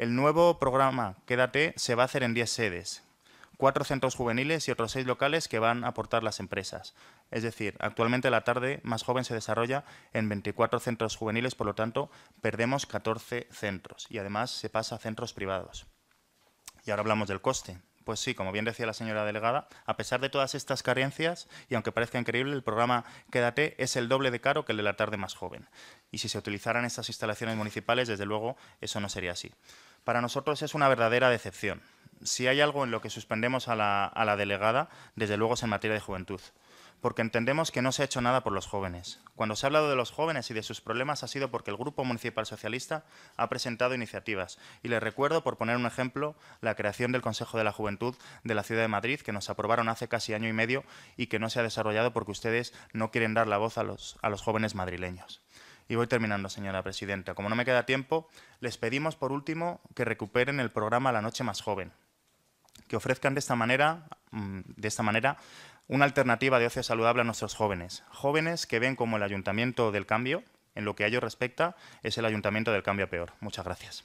El nuevo programa Quédate se va a hacer en 10 sedes, cuatro centros juveniles y otros seis locales que van a aportar las empresas. Es decir, actualmente la tarde más joven se desarrolla en 24 centros juveniles, por lo tanto, perdemos 14 centros y además se pasa a centros privados. Y ahora hablamos del coste. Pues sí, como bien decía la señora delegada, a pesar de todas estas carencias, y aunque parezca increíble, el programa Quédate es el doble de caro que el de la tarde más joven. Y si se utilizaran estas instalaciones municipales, desde luego, eso no sería así para nosotros es una verdadera decepción. Si hay algo en lo que suspendemos a la, delegada, desde luego es en materia de juventud porque entendemos que no se ha hecho nada por los jóvenes. Cuando se ha hablado de los jóvenes y de sus problemas ha sido porque el Grupo Municipal Socialista ha presentado iniciativas. Y les recuerdo, por poner un ejemplo, la creación del Consejo de la Juventud de la Ciudad de Madrid, que nos aprobaron hace casi año y medio y que no se ha desarrollado porque ustedes no quieren dar la voz a los jóvenes madrileños. Y voy terminando, señora presidenta. Como no me queda tiempo, les pedimos, por último, que recuperen el programa La Noche Más Joven, que ofrezcan de esta manera, mm, de esta manera una alternativa de ocio saludable a nuestros jóvenes. Jóvenes que ven como el Ayuntamiento del Cambio, en lo que a ellos respecta, es el Ayuntamiento del Cambio Peor. Muchas gracias.